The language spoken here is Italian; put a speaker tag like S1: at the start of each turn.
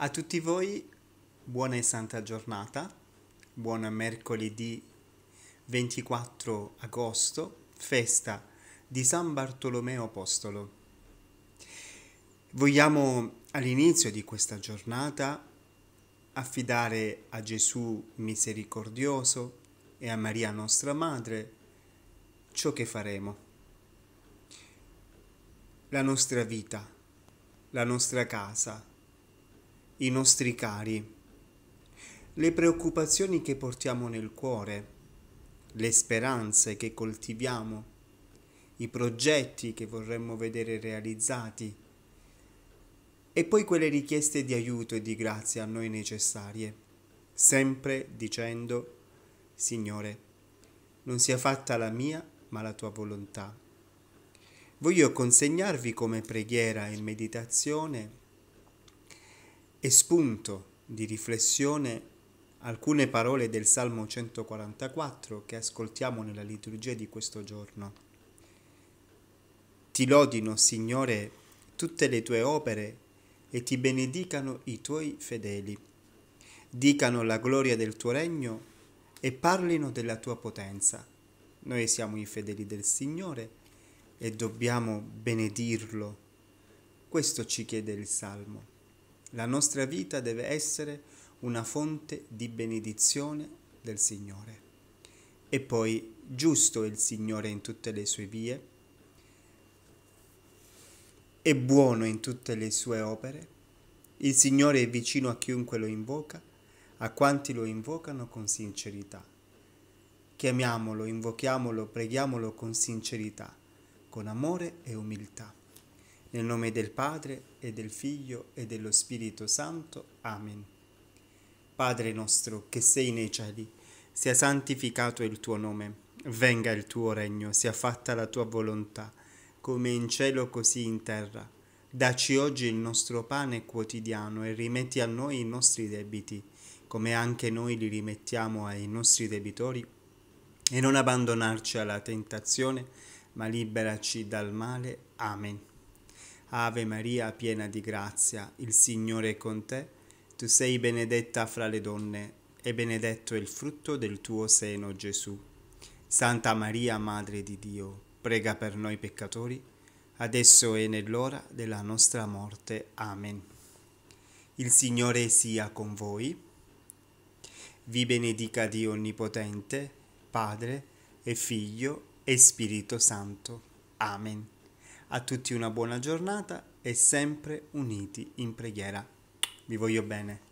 S1: A tutti voi buona e santa giornata, buon mercoledì 24 agosto, festa di San Bartolomeo Apostolo. Vogliamo all'inizio di questa giornata affidare a Gesù misericordioso e a Maria nostra Madre ciò che faremo, la nostra vita, la nostra casa, i nostri cari, le preoccupazioni che portiamo nel cuore, le speranze che coltiviamo, i progetti che vorremmo vedere realizzati e poi quelle richieste di aiuto e di grazia a noi necessarie, sempre dicendo Signore, non sia fatta la mia ma la tua volontà. Voglio consegnarvi come preghiera e meditazione e spunto di riflessione alcune parole del Salmo 144 che ascoltiamo nella liturgia di questo giorno. Ti lodino, Signore, tutte le tue opere e ti benedicano i tuoi fedeli. Dicano la gloria del tuo regno e parlino della tua potenza. Noi siamo i fedeli del Signore e dobbiamo benedirlo. Questo ci chiede il Salmo. La nostra vita deve essere una fonte di benedizione del Signore. E poi, giusto è il Signore in tutte le sue vie, è buono in tutte le sue opere, il Signore è vicino a chiunque lo invoca, a quanti lo invocano con sincerità. Chiamiamolo, invochiamolo, preghiamolo con sincerità, con amore e umiltà. Nel nome del Padre e del Figlio e dello Spirito Santo. Amen. Padre nostro che sei nei cieli, sia santificato il tuo nome, venga il tuo regno, sia fatta la tua volontà, come in cielo così in terra. Daci oggi il nostro pane quotidiano e rimetti a noi i nostri debiti, come anche noi li rimettiamo ai nostri debitori, e non abbandonarci alla tentazione, ma liberaci dal male. Amen. Ave Maria, piena di grazia, il Signore è con te. Tu sei benedetta fra le donne, e benedetto è il frutto del tuo seno, Gesù. Santa Maria, Madre di Dio, prega per noi peccatori, adesso e nell'ora della nostra morte. Amen. Il Signore sia con voi. Vi benedica Dio Onnipotente, Padre e Figlio e Spirito Santo. Amen. A tutti una buona giornata e sempre uniti in preghiera. Vi voglio bene.